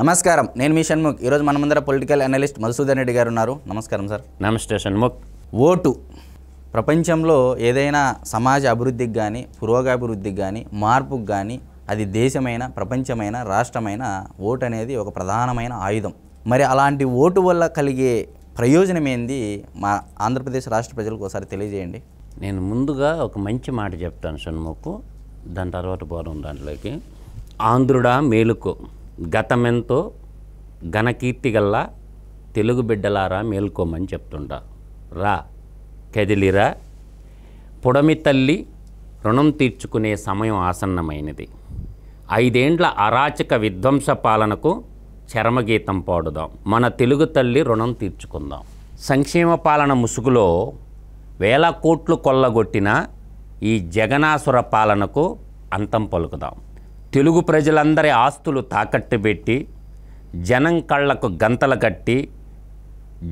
నమస్కారం నేను మీ షణ్ముఖ్ ఈరోజు మన ముందర పొలిటికల్ అనలిస్ట్ మధుసూదన్ రెడ్డి గారు ఉన్నారు నమస్కారం సార్ నమస్తే షణ్ముఖ్ ఓటు ప్రపంచంలో ఏదైనా సమాజ అభివృద్ధికి కానీ పురోగాభివృద్ధికి కానీ మార్పుకు కానీ అది దేశమైన ప్రపంచమైన రాష్ట్రమైన ఓటు అనేది ఒక ప్రధానమైన ఆయుధం మరి అలాంటి ఓటు వల్ల కలిగే ప్రయోజనం ఏంది మా ఆంధ్రప్రదేశ్ రాష్ట్ర ప్రజలకు ఒకసారి తెలియజేయండి నేను ముందుగా ఒక మంచి మాట చెప్తాను షణ్ముఖ్ దాని తర్వాత పోరం దాంట్లోకి ఆంధ్రుడా మేలుకో గతమెంతో ఘనకీర్తి గల్ల తెలుగు బిడ్డలారా మేల్కోమని చెప్తుంటా రా కదిలిరా పొడమి తల్లి రుణం తీర్చుకునే సమయం ఆసన్నమైనది ఐదేండ్ల అరాచక విధ్వంస పాలనకు చరమగీతం పాడుదాం మన తెలుగు తల్లి రుణం తీర్చుకుందాం సంక్షేమ పాలన ముసుగులో వేల కోట్లు కొల్లగొట్టిన ఈ జగనాసుర పాలనకు అంతం పలుకుదాం తెలుగు ప్రజలందరి ఆస్తులు తాకట్టు పెట్టి జనం కళ్లకు గంతలు కట్టి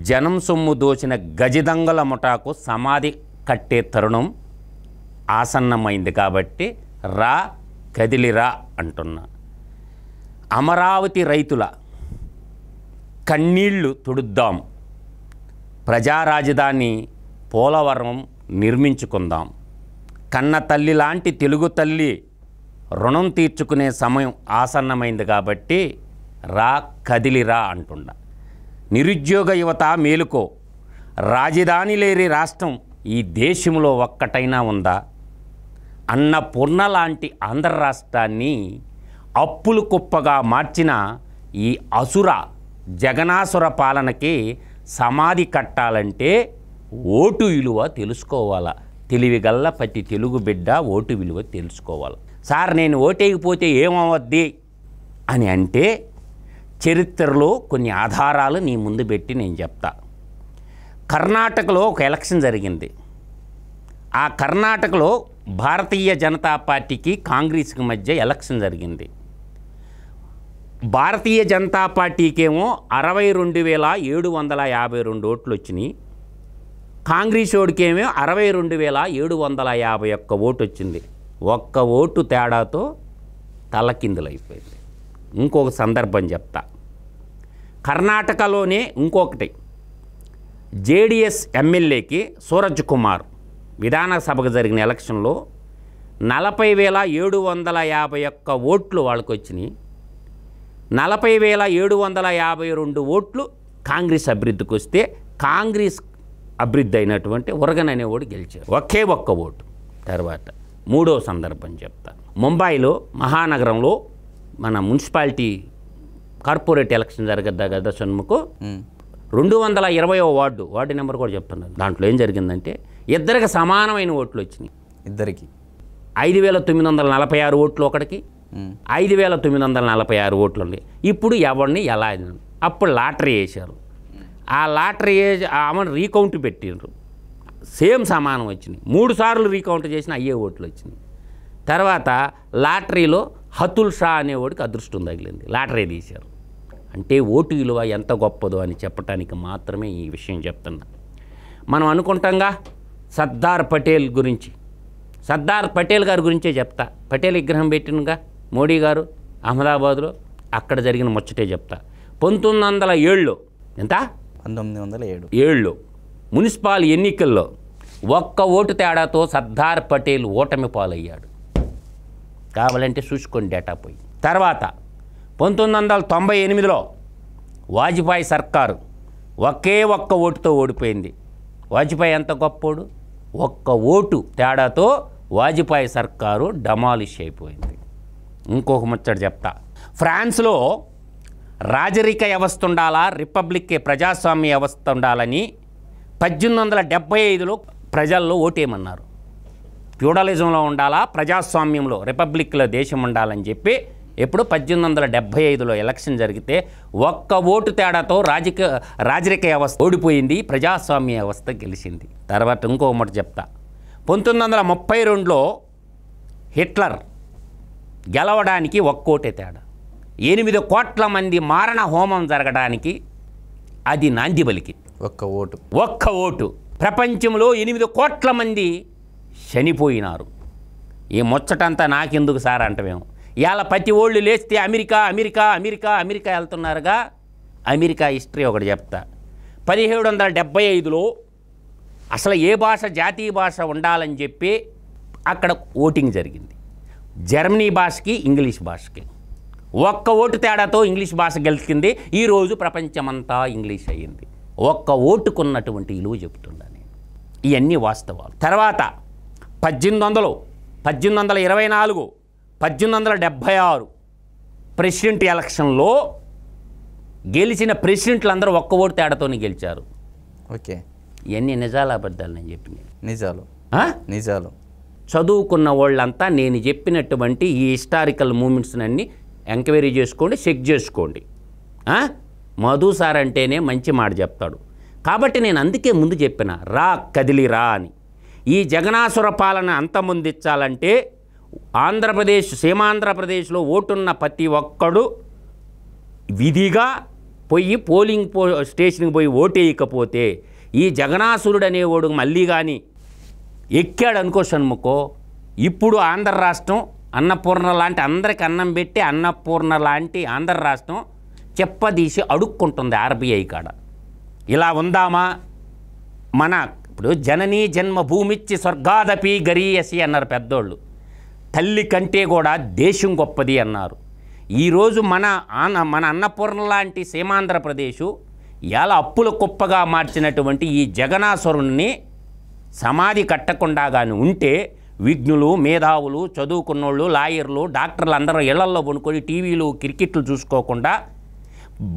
జనం సొమ్ము దోచిన గజిదంగల ముఠాకు సమాధి కట్టే తరుణం ఆసన్నమైంది కాబట్టి రా కదిలిరా అంటున్నా అమరావతి రైతుల కన్నీళ్లు తుడుద్దాం ప్రజారాజధాని పోలవరం నిర్మించుకుందాం కన్న తల్లి లాంటి తెలుగు తల్లి రుణం తీర్చుకునే సమయం ఆసన్నమైంది కాబట్టి రా కదిలిరా అంటుండ నిరుద్యోగ యువత మేలుకో రాజధాని లేని రాష్ట్రం ఈ దేశంలో ఒక్కటైనా ఉందా అన్నపూర్ణ లాంటి ఆంధ్ర రాష్ట్రాన్ని అప్పులు కుప్పగా మార్చిన ఈ అసుర జగనాసుర పాలనకి సమాధి కట్టాలంటే ఓటు విలువ తెలుసుకోవాలా తెలివిగల్ల ప్రతి తెలుగు బిడ్డ ఓటు విలువ తెలుసుకోవాలి సార్ నేను ఓటేయకపోతే ఏమవద్ది అని అంటే చరిత్రలో కొన్ని ఆధారాలు నీ ముందు పెట్టి నేను చెప్తా కర్ణాటకలో ఒక ఎలక్షన్ జరిగింది ఆ కర్ణాటకలో భారతీయ జనతా పార్టీకి కాంగ్రెస్కి మధ్య ఎలక్షన్ జరిగింది భారతీయ జనతా పార్టీకేమో అరవై రెండు వేల ఏడు వందల యాభై రెండు ఓట్లు వచ్చినాయి కాంగ్రెస్ ఓడికేమో అరవై రెండు వేల ఏడు వందల యాభై ఒక్క ఓటు వచ్చింది ఒక్క ఓటు తేడాతో తలకిందులైపోయింది ఇంకొక సందర్భం చెప్తా కర్ణాటకలోనే ఇంకొకటి జేడిఎస్ ఎమ్మెల్యేకి సూరజ్ కుమార్ విధానసభకు జరిగిన ఎలక్షన్లో నలభై వేల ఏడు వందల యాభై ఒక్క ఓట్లు వాళ్ళకు వచ్చినాయి నలభై వేల ఏడు వందల యాభై రెండు ఓట్లు కాంగ్రెస్ అభివృద్ధికి వస్తే కాంగ్రెస్ అభివృద్ధి అయినటువంటి ఉరగన్ అనేవాడు గెలిచారు ఒకే ఒక్క ఓటు తర్వాత మూడో సందర్భం చెప్తా ముంబైలో మహానగరంలో మన మున్సిపాలిటీ కార్పొరేట్ ఎలక్షన్ జరగద్దా కదా సన్ముకు రెండు వందల ఇరవయో వార్డు వార్డు నెంబర్ కూడా చెప్తున్నాను దాంట్లో ఏం జరిగిందంటే ఇద్దరికి సమానమైన ఓట్లు వచ్చినాయి ఇద్దరికి ఐదు వేల తొమ్మిది వందల నలభై ఆరు ఓట్లు ఒకటికి ఐదు వేల తొమ్మిది వందల నలభై ఆరు ఓట్లు ఉన్నాయి ఇప్పుడు ఎవరిని ఎలా అప్పుడు లాటరీ వేశారు ఆ లాటరీ ఆమె రీకౌంట్ పెట్టిండ్రు సేమ్ సమానం వచ్చినాయి మూడు సార్లు రీకౌంట్ చేసిన అయ్యే ఓట్లు వచ్చినాయి తర్వాత లాటరీలో హతుల్ షా అనేవాడికి అదృష్టం తగిలింది లాటరీ తీశారు అంటే ఓటు విలువ ఎంత గొప్పదో అని చెప్పడానికి మాత్రమే ఈ విషయం చెప్తున్నా మనం అనుకుంటాంగా సర్దార్ పటేల్ గురించి సర్దార్ పటేల్ గారి గురించే చెప్తా పటేల్ విగ్రహం పెట్టినగా మోడీ గారు అహ్మదాబాద్లో అక్కడ జరిగిన ముచ్చటే చెప్తా పంతొమ్మిది వందల ఏళ్ళు ఎంత పంతొమ్మిది వందల ఏడు ఏళ్ళు మున్సిపాల్ ఎన్నికల్లో ఒక్క ఓటు తేడాతో సర్దార్ పటేల్ ఓటమి పాలయ్యాడు కావాలంటే చూసుకొని డేటా పోయి తర్వాత పంతొమ్మిది వందల తొంభై ఎనిమిదిలో వాజ్పేయి సర్కారు ఒకే ఒక్క ఓటుతో ఓడిపోయింది వాజ్పేయి ఎంత గొప్పోడు ఒక్క ఓటు తేడాతో వాజ్పేయి సర్కారు డమాలిష్ అయిపోయింది ఇంకొక ముచ్చట చెప్తా ఫ్రాన్స్లో రాజరిక వ్యవస్థ ఉండాలా రిపబ్లిక్ ప్రజాస్వామ్య వ్యవస్థ ఉండాలని పద్దెనిమిది వందల డెబ్బై ఐదులో ప్రజల్లో ఓటేయమన్నారు ప్యూడలిజంలో ఉండాలా ప్రజాస్వామ్యంలో రిపబ్లిక్లో దేశం ఉండాలని చెప్పి ఎప్పుడు పద్దెనిమిది వందల డెబ్బై ఐదులో ఎలక్షన్ జరిగితే ఒక్క ఓటు తేడాతో రాజకీయ రాజరిక వ్యవస్థ ఓడిపోయింది ప్రజాస్వామ్య వ్యవస్థ గెలిచింది తర్వాత ఇంకో మాట చెప్తా పంతొమ్మిది వందల ముప్పై రెండులో హిట్లర్ గెలవడానికి ఒక్కోటే తేడా ఎనిమిది కోట్ల మంది మారణ హోమం జరగడానికి అది నాంది పలికింది ఒక్క ఓటు ఒక్క ఓటు ప్రపంచంలో ఎనిమిది కోట్ల మంది చనిపోయినారు ఈ ముచ్చటంతా నాకెందుకు సార్ మేము ఇవాళ ప్రతి ఓళ్ళు లేస్తే అమెరికా అమెరికా అమెరికా అమెరికా వెళ్తున్నారుగా అమెరికా హిస్టరీ ఒకటి చెప్తా పదిహేడు వందల డెబ్బై ఐదులో అసలు ఏ భాష జాతీయ భాష ఉండాలని చెప్పి అక్కడ ఓటింగ్ జరిగింది జర్మనీ భాషకి ఇంగ్లీష్ భాషకి ఒక్క ఓటు తేడాతో ఇంగ్లీష్ భాష గెలిచింది ఈరోజు ప్రపంచమంతా ఇంగ్లీష్ అయ్యింది ఒక్క ఓటుకున్నటువంటి విలువ చెబుతున్నా నేను ఇవన్నీ వాస్తవాలు తర్వాత పద్దెనిమిది వందలు పద్దెనిమిది వందల ఇరవై నాలుగు పద్దెనిమిది వందల డెబ్భై ఆరు ప్రెసిడెంట్ ఎలక్షన్లో గెలిచిన ప్రెసిడెంట్లు అందరూ ఒక్క ఓటు తేడాతోనే గెలిచారు ఓకే ఇవన్నీ నిజాలు అబద్ధాలు నేను చెప్పింది నిజాలు నిజాలు చదువుకున్న వాళ్ళంతా నేను చెప్పినటువంటి ఈ హిస్టారికల్ మూమెంట్స్ అన్నీ ఎంక్వైరీ చేసుకోండి చెక్ చేసుకోండి మధు సార్ అంటేనే మంచి మాట చెప్తాడు కాబట్టి నేను అందుకే ముందు చెప్పిన రా కదిలిరా అని ఈ జగనాసుర పాలన అంతమొందించాలంటే ఆంధ్రప్రదేశ్ సీమాంధ్రప్రదేశ్లో ఓటున్న ప్రతి ఒక్కడు విధిగా పోయి పోలింగ్ పో స్టేషన్కి పోయి ఓటేయకపోతే ఈ జగనాసురుడు అనేవాడు మళ్ళీ కానీ ఎక్కాడు అనుకో షణ్ముఖో ఇప్పుడు ఆంధ్ర రాష్ట్రం అన్నపూర్ణ లాంటి అందరికి అన్నం పెట్టి అన్నపూర్ణ లాంటి ఆంధ్ర రాష్ట్రం చెప్పదీసి అడుక్కుంటుంది ఆర్బీఐ కాడ ఇలా ఉందామా మన ఇప్పుడు జననీ జన్మ భూమిచ్చి స్వర్గాదపి గరీయసి అన్నారు పెద్దోళ్ళు తల్లి కంటే కూడా దేశం గొప్పది అన్నారు ఈరోజు మన ఆన మన అన్నపూర్ణ లాంటి సీమాంధ్రప్రదేశు ఎలా అప్పుల కుప్పగా మార్చినటువంటి ఈ జగనాసురుణ్ణి సమాధి కట్టకుండా కానీ ఉంటే విఘ్నులు మేధావులు చదువుకున్నోళ్ళు లాయర్లు డాక్టర్లు అందరూ ఇళ్లల్లో పడుకొని టీవీలు క్రికెట్లు చూసుకోకుండా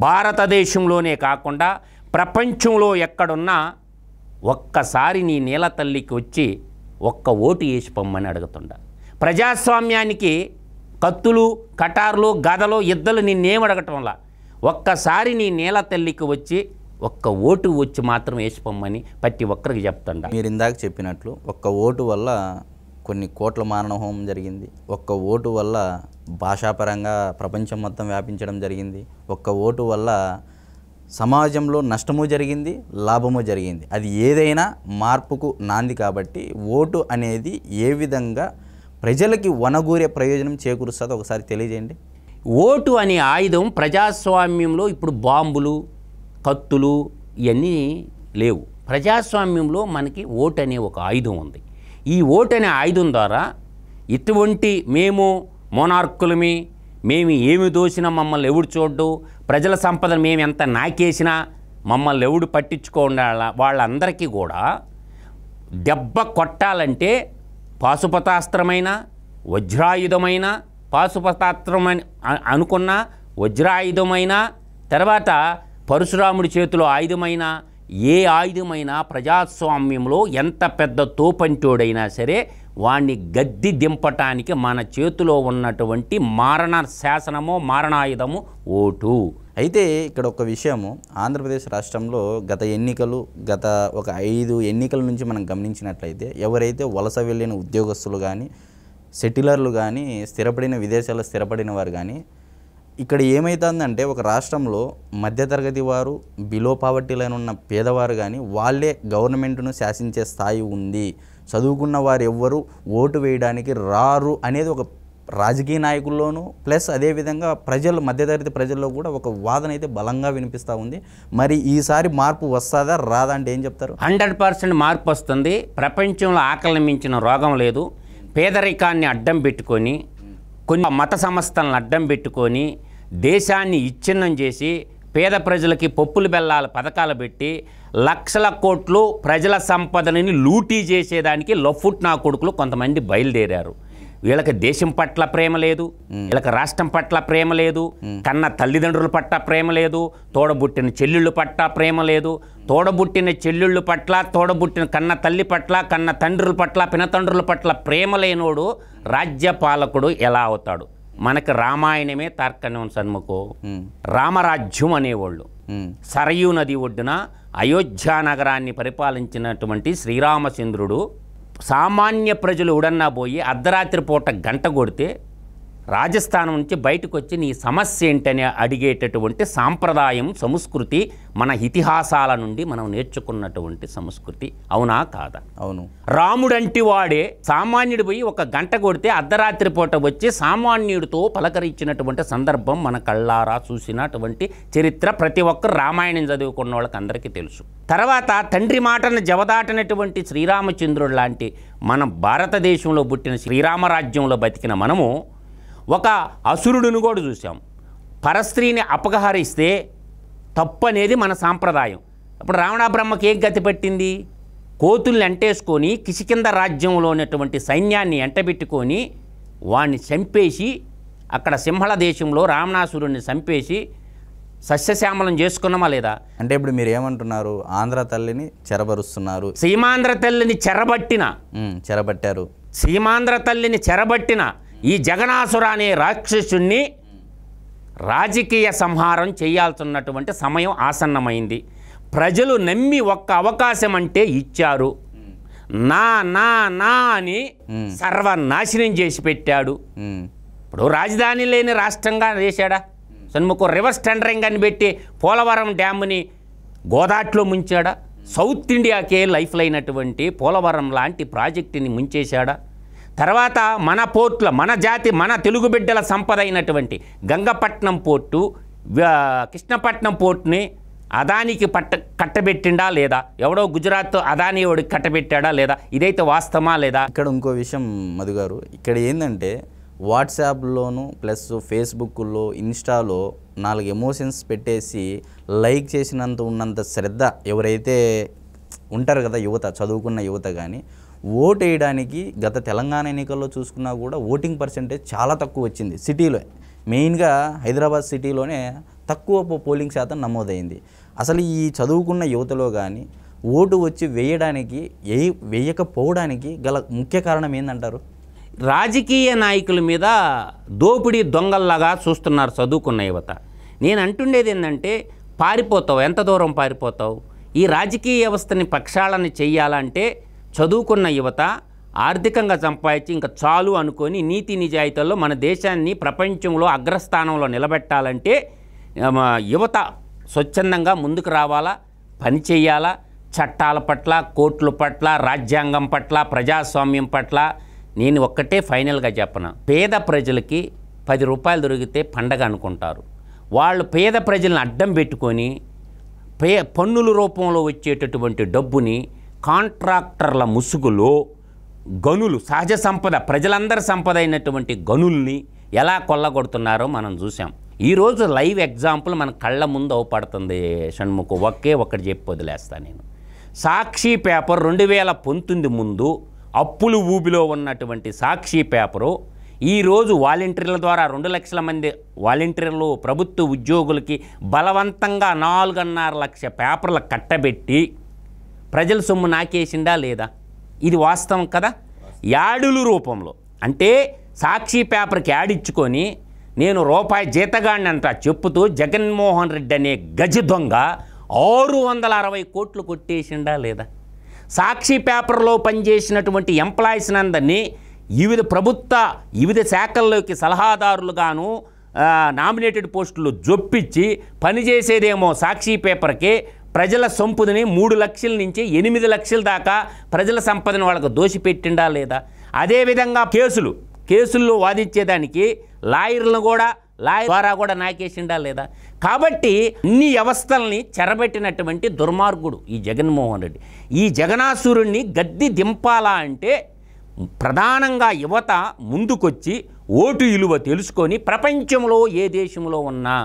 భారతదేశంలోనే కాకుండా ప్రపంచంలో ఎక్కడున్నా ఒక్కసారి నీ నీల తల్లికి వచ్చి ఒక్క ఓటు వేసి పొమ్మని అడుగుతుండ ప్రజాస్వామ్యానికి కత్తులు కటార్లు గదలు ఇద్దలు నిన్నేం అడగటంలా ఒక్కసారి నీ నీల తల్లికి వచ్చి ఒక్క ఓటు వచ్చి మాత్రం వేసి పొమ్మని ప్రతి ఒక్కరికి చెప్తుండ మీరు ఇందాక చెప్పినట్లు ఒక్క ఓటు వల్ల కొన్ని కోట్ల హోమం జరిగింది ఒక్క ఓటు వల్ల భాషాపరంగా ప్రపంచం మొత్తం వ్యాపించడం జరిగింది ఒక్క ఓటు వల్ల సమాజంలో నష్టము జరిగింది లాభము జరిగింది అది ఏదైనా మార్పుకు నాంది కాబట్టి ఓటు అనేది ఏ విధంగా ప్రజలకి వనగూరే ప్రయోజనం చేకూరుస్తుందో ఒకసారి తెలియజేయండి ఓటు అనే ఆయుధం ప్రజాస్వామ్యంలో ఇప్పుడు బాంబులు కత్తులు ఇవన్నీ లేవు ప్రజాస్వామ్యంలో మనకి ఓటు అనే ఒక ఆయుధం ఉంది ఈ ఓటు అనే ఆయుధం ద్వారా ఇటువంటి మేము మోనార్కులమి మేము ఏమి దోసినా మమ్మల్ని ఎవడు చూడ్డు ప్రజల సంపదను మేము ఎంత నాకేసినా మమ్మల్ని ఎవడు పట్టించుకోండి వాళ్ళందరికీ కూడా దెబ్బ కొట్టాలంటే పాశుపతాస్త్రమైన వజ్రాయుధమైన పాశుపతాస్త్రమైన అనుకున్న వజ్రాయుధమైన తర్వాత పరశురాముడి చేతిలో ఆయుధమైనా ఏ ఆయుధమైనా ప్రజాస్వామ్యంలో ఎంత పెద్ద తోపంటోడైనా సరే వాణ్ణి గద్ది దింపటానికి మన చేతిలో ఉన్నటువంటి మారణ శాసనమో మారణాయుధము ఓటు అయితే ఇక్కడ ఒక విషయము ఆంధ్రప్రదేశ్ రాష్ట్రంలో గత ఎన్నికలు గత ఒక ఐదు ఎన్నికల నుంచి మనం గమనించినట్లయితే ఎవరైతే వలస వెళ్ళిన ఉద్యోగస్తులు కానీ సెటిలర్లు కానీ స్థిరపడిన విదేశాల్లో స్థిరపడిన వారు కానీ ఇక్కడ ఏమవుతుందంటే ఒక రాష్ట్రంలో మధ్యతరగతి వారు బిలో పావర్టీ లైన్ ఉన్న పేదవారు కానీ వాళ్ళే గవర్నమెంట్ను శాసించే స్థాయి ఉంది చదువుకున్న వారు ఎవ్వరు ఓటు వేయడానికి రారు అనేది ఒక రాజకీయ నాయకుల్లోనూ ప్లస్ అదేవిధంగా ప్రజలు మధ్యతరగతి ప్రజల్లో కూడా ఒక వాదన అయితే బలంగా వినిపిస్తూ ఉంది మరి ఈసారి మార్పు వస్తుందా రాదా అంటే ఏం చెప్తారు హండ్రెడ్ పర్సెంట్ మార్పు వస్తుంది ప్రపంచంలో ఆకలి మించిన రోగం లేదు పేదరికాన్ని అడ్డం పెట్టుకొని కొన్ని మత సంస్థలను అడ్డం పెట్టుకొని దేశాన్ని ఇచ్ఛిన్నం చేసి పేద ప్రజలకి పప్పులు బెల్లాల పథకాలు పెట్టి లక్షల కోట్లు ప్రజల సంపదని లూటీ చేసేదానికి లఫుట్ నా కొడుకులు కొంతమంది బయలుదేరారు వీళ్ళకి దేశం పట్ల ప్రేమ లేదు వీళ్ళకి రాష్ట్రం పట్ల ప్రేమ లేదు కన్న తల్లిదండ్రుల పట్ల ప్రేమ లేదు తోడబుట్టిన చెల్లుళ్ళు పట్ల ప్రేమ లేదు తోడబుట్టిన చెల్లుళ్ళు పట్ల తోడబుట్టిన కన్న తల్లి పట్ల కన్న తండ్రుల పట్ల పినతండ్రుల పట్ల ప్రేమ లేనోడు రాజ్యపాలకుడు ఎలా అవుతాడు మనకి రామాయణమే తార్కణ్యం సన్ముఖో రామరాజ్యం అనేవాళ్ళు సరయూ నది ఒడ్డున అయోధ్య నగరాన్ని పరిపాలించినటువంటి శ్రీరామచంద్రుడు సామాన్య ప్రజలు ఉడన్నా పోయి అర్ధరాత్రి పూట గంట కొడితే రాజస్థానం నుంచి బయటకు వచ్చి నీ సమస్య ఏంటని అడిగేటటువంటి సాంప్రదాయం సంస్కృతి మన ఇతిహాసాల నుండి మనం నేర్చుకున్నటువంటి సంస్కృతి అవునా కాదా అవును రాముడంటి వాడే సామాన్యుడు పోయి ఒక గంట కొడితే అర్ధరాత్రి పూట వచ్చి సామాన్యుడితో పలకరించినటువంటి సందర్భం మన కళ్ళారా చూసినటువంటి చరిత్ర ప్రతి ఒక్కరు రామాయణం చదువుకున్న వాళ్ళకి అందరికీ తెలుసు తర్వాత తండ్రి మాటను జవదాటనటువంటి శ్రీరామచంద్రుడు లాంటి మన భారతదేశంలో పుట్టిన శ్రీరామరాజ్యంలో బతికిన మనము ఒక అసురుడును కూడా చూసాం పరస్త్రీని అపహరిస్తే తప్పు అనేది మన సాంప్రదాయం ఇప్పుడు రావణ బ్రహ్మకి ఏం గతి పెట్టింది కోతుల్ని అంటేసుకొని కిషికింద రాజ్యంలో ఉన్నటువంటి సైన్యాన్ని ఎంటబెట్టుకొని వాణ్ణి చంపేసి అక్కడ సింహళ దేశంలో రావణాసురుణ్ణి చంపేసి సస్యశ్యామలం చేసుకున్నామా లేదా అంటే ఇప్పుడు మీరు ఏమంటున్నారు ఆంధ్ర తల్లిని చెరబరుస్తున్నారు సీమాంధ్ర తల్లిని చెరబట్టిన చెరబట్టారు సీమాంధ్ర తల్లిని చెరబట్టిన ఈ జగనాసుర అనే రాక్షసుణ్ణి రాజకీయ సంహారం చేయాల్సినటువంటి సమయం ఆసన్నమైంది ప్రజలు నమ్మి ఒక్క అవకాశం అంటే ఇచ్చారు నా నా నా అని సర్వనాశనం చేసి పెట్టాడు ఇప్పుడు రాజధాని లేని రాష్ట్రంగా చేశాడా సన్ముఖం రివర్స్ టెండరింగ్ అని పెట్టి పోలవరం డ్యామ్ని గోదాట్లో ముంచాడా సౌత్ ఇండియాకే లైఫ్ లైనటువంటి పోలవరం లాంటి ప్రాజెక్టుని ముంచేశాడా తర్వాత మన పోర్టుల మన జాతి మన తెలుగు బిడ్డల సంపద అయినటువంటి గంగపట్నం పోర్టు కృష్ణపట్నం పోర్టుని అదానికి పట్ట కట్టబెట్టిండా లేదా ఎవడో గుజరాత్ అదాని ఎవడికి కట్టబెట్టాడా లేదా ఇదైతే వాస్తవమా లేదా ఇక్కడ ఇంకో విషయం మధుగారు ఇక్కడ ఏంటంటే వాట్సాప్లోను ప్లస్ ఫేస్బుక్లో ఇన్స్టాలో నాలుగు ఎమోషన్స్ పెట్టేసి లైక్ చేసినంత ఉన్నంత శ్రద్ధ ఎవరైతే ఉంటారు కదా యువత చదువుకున్న యువత కానీ ఓటు వేయడానికి గత తెలంగాణ ఎన్నికల్లో చూసుకున్నా కూడా ఓటింగ్ పర్సంటేజ్ చాలా తక్కువ వచ్చింది సిటీలో మెయిన్గా హైదరాబాద్ సిటీలోనే తక్కువ పోలింగ్ శాతం నమోదైంది అసలు ఈ చదువుకున్న యువతలో కానీ ఓటు వచ్చి వేయడానికి వేయ వేయకపోవడానికి గల ముఖ్య కారణం ఏంటంటారు రాజకీయ నాయకుల మీద దోపిడీ దొంగల్లాగా చూస్తున్నారు చదువుకున్న యువత నేను అంటుండేది ఏంటంటే పారిపోతావు ఎంత దూరం పారిపోతావు ఈ రాజకీయ వ్యవస్థని పక్షాళన చేయాలంటే చదువుకున్న యువత ఆర్థికంగా సంపాదించి ఇంకా చాలు అనుకొని నీతి నిజాయితీల్లో మన దేశాన్ని ప్రపంచంలో అగ్రస్థానంలో నిలబెట్టాలంటే యువత స్వచ్ఛందంగా ముందుకు రావాలా పని చేయాలా చట్టాల పట్ల కోర్టుల పట్ల రాజ్యాంగం పట్ల ప్రజాస్వామ్యం పట్ల నేను ఒక్కటే ఫైనల్గా చెప్పను పేద ప్రజలకి పది రూపాయలు దొరికితే పండగ అనుకుంటారు వాళ్ళు పేద ప్రజలను అడ్డం పెట్టుకొని పే పన్నుల రూపంలో వచ్చేటటువంటి డబ్బుని కాంట్రాక్టర్ల ముసుగులో గనులు సహజ సంపద ప్రజలందరి సంపద అయినటువంటి గనుల్ని ఎలా కొల్లగొడుతున్నారో మనం చూసాం ఈరోజు లైవ్ ఎగ్జాంపుల్ మన కళ్ళ ముందు అవపడుతుంది షణ్ముఖ ఒకే ఒకటి చెప్పి వదిలేస్తాను నేను సాక్షి పేపర్ రెండు వేల పంతొమ్మిది ముందు అప్పులు ఊబిలో ఉన్నటువంటి సాక్షి పేపరు ఈరోజు వాలంటీర్ల ద్వారా రెండు లక్షల మంది వాలంటీర్లు ప్రభుత్వ ఉద్యోగులకి బలవంతంగా నాలుగున్నర లక్ష పేపర్లు కట్టబెట్టి ప్రజల సొమ్ము నాకేసిందా లేదా ఇది వాస్తవం కదా యాడులు రూపంలో అంటే సాక్షి పేపర్కి యాడిచ్చుకొని నేను రూపాయి జీతగాడినంట చెప్పుతూ జగన్మోహన్ రెడ్డి అనే గజ దొంగ ఆరు వందల అరవై కోట్లు కొట్టేసిండా లేదా సాక్షి పేపర్లో పనిచేసినటువంటి ఎంప్లాయీస్ నందరినీ వివిధ ప్రభుత్వ వివిధ శాఖల్లోకి సలహాదారులుగాను నామినేటెడ్ పోస్టులు జొప్పించి పనిచేసేదేమో సాక్షి పేపర్కి ప్రజల సంపదని మూడు లక్షల నుంచి ఎనిమిది లక్షల దాకా ప్రజల సంపదని వాళ్ళకు దోషిపెట్టిండా లేదా అదేవిధంగా కేసులు కేసుల్లో వాదించేదానికి లాయర్లను కూడా లాయర్ ద్వారా కూడా నాకేసిండా లేదా కాబట్టి అన్ని వ్యవస్థల్ని చెరబెట్టినటువంటి దుర్మార్గుడు ఈ జగన్మోహన్ రెడ్డి ఈ జగనాసురుణ్ణి గద్ది దింపాలా అంటే ప్రధానంగా యువత ముందుకొచ్చి ఓటు విలువ తెలుసుకొని ప్రపంచంలో ఏ దేశంలో ఉన్నా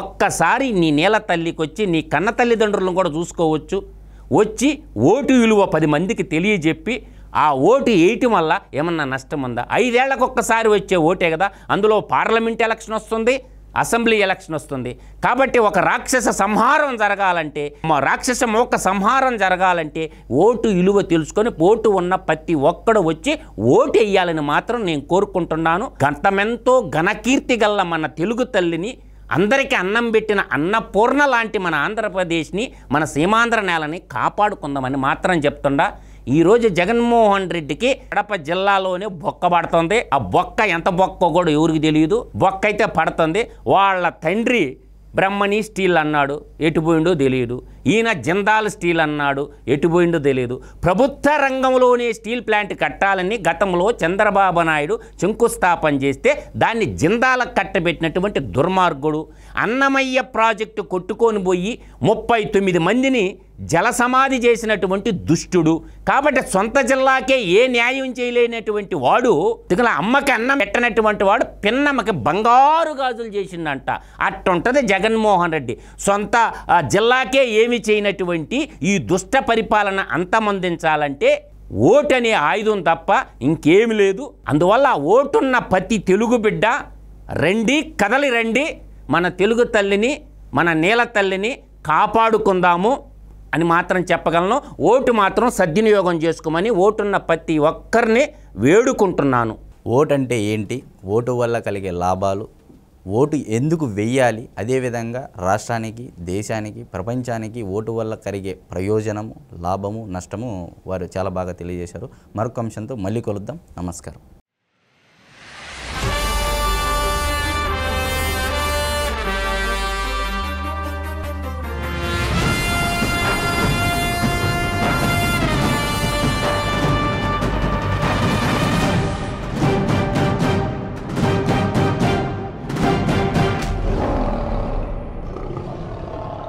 ఒక్కసారి నీ నేల తల్లికి వచ్చి నీ కన్న తల్లిదండ్రులను కూడా చూసుకోవచ్చు వచ్చి ఓటు విలువ పది మందికి తెలియజెప్పి ఆ ఓటు వేయటం వల్ల ఏమన్నా నష్టం ఉందా ఐదేళ్లకు ఒక్కసారి వచ్చే ఓటే కదా అందులో పార్లమెంట్ ఎలక్షన్ వస్తుంది అసెంబ్లీ ఎలక్షన్ వస్తుంది కాబట్టి ఒక రాక్షస సంహారం జరగాలంటే మా రాక్షస మోక సంహారం జరగాలంటే ఓటు విలువ తెలుసుకొని ఓటు ఉన్న ప్రతి ఒక్కడు వచ్చి ఓటు వేయాలని మాత్రం నేను కోరుకుంటున్నాను గంతమెంతో ఘనకీర్తి గల్ల మన తెలుగు తల్లిని అందరికీ అన్నం పెట్టిన అన్నపూర్ణ లాంటి మన ఆంధ్రప్రదేశ్ని మన సీమాంధ్ర నేలని కాపాడుకుందామని మాత్రం చెప్తుండా ఈరోజు జగన్మోహన్ రెడ్డికి కడప జిల్లాలోనే బొక్క పడుతుంది ఆ బొక్క ఎంత బొక్క కూడా ఎవరికి తెలియదు బొక్క అయితే పడుతుంది వాళ్ళ తండ్రి బ్రహ్మణి స్టీల్ అన్నాడు ఎటుపోయిండో తెలియదు ఈయన జిందాల్ స్టీల్ అన్నాడు ఎటుపోయిండో తెలియదు ప్రభుత్వ రంగంలోనే స్టీల్ ప్లాంట్ కట్టాలని గతంలో చంద్రబాబు నాయుడు శంకుస్థాపన చేస్తే దాన్ని జిందాలకు కట్టబెట్టినటువంటి దుర్మార్గుడు అన్నమయ్య ప్రాజెక్టు కొట్టుకొని పోయి ముప్పై తొమ్మిది మందిని జలసమాధి చేసినటువంటి దుష్టుడు కాబట్టి సొంత జిల్లాకే ఏ న్యాయం చేయలేనటువంటి వాడు తిగల అమ్మకి అన్నం పెట్టనటువంటి వాడు పిన్నమ్మకి బంగారు గాజులు చేసిందంట అట్టుంటది జగన్మోహన్ రెడ్డి సొంత జిల్లాకే ఏమి చేయనటువంటి ఈ దుష్ట పరిపాలన అంతమందించాలంటే ఓటు అనే ఆయుధం తప్ప ఇంకేమి లేదు అందువల్ల ఓటున్న ప్రతి తెలుగు బిడ్డ రండి కదలి రండి మన తెలుగు తల్లిని మన నేల తల్లిని కాపాడుకుందాము అని మాత్రం చెప్పగలను ఓటు మాత్రం సద్వినియోగం చేసుకోమని ఓటున్న ప్రతి ఒక్కరిని వేడుకుంటున్నాను ఓటు అంటే ఏంటి ఓటు వల్ల కలిగే లాభాలు ఓటు ఎందుకు వెయ్యాలి అదేవిధంగా రాష్ట్రానికి దేశానికి ప్రపంచానికి ఓటు వల్ల కలిగే ప్రయోజనము లాభము నష్టము వారు చాలా బాగా తెలియజేశారు మరొక అంశంతో మళ్ళీ కలుద్దాం నమస్కారం